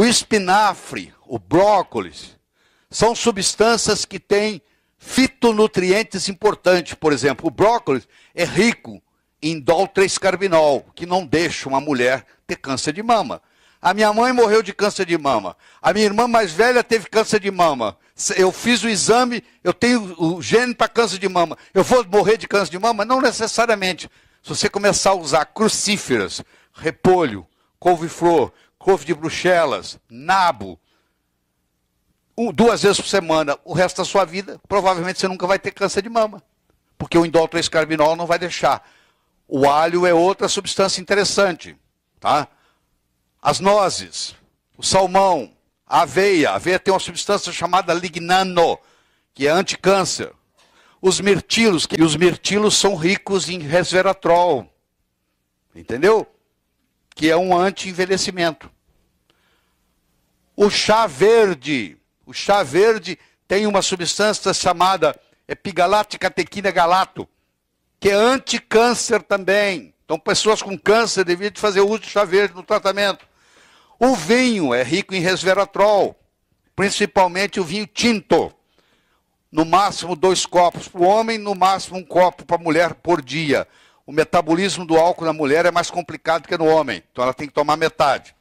O espinafre, o brócolis, são substâncias que têm fitonutrientes importantes. Por exemplo, o brócolis é rico em dol 3-carbinol, que não deixa uma mulher ter câncer de mama. A minha mãe morreu de câncer de mama. A minha irmã mais velha teve câncer de mama. Eu fiz o exame, eu tenho o gene para câncer de mama. Eu vou morrer de câncer de mama? Não necessariamente. Se você começar a usar crucíferas, repolho, couve-flor, couve de bruxelas, nabo, duas vezes por semana, o resto da sua vida, provavelmente você nunca vai ter câncer de mama. Porque o indol 3 carbinol não vai deixar. O alho é outra substância interessante. Tá? As nozes, o salmão, a aveia. A aveia tem uma substância chamada lignano, que é anticâncer. Os mirtilos, que e os mirtilos são ricos em resveratrol. Entendeu? que é um anti-envelhecimento. O chá verde, o chá verde tem uma substância chamada epigalaticatechina galato, que é anti-câncer também. Então, pessoas com câncer deviam fazer uso de chá verde no tratamento. O vinho é rico em resveratrol, principalmente o vinho tinto. No máximo dois copos para o homem, no máximo um copo para a mulher por dia o metabolismo do álcool na mulher é mais complicado que no homem. Então ela tem que tomar metade.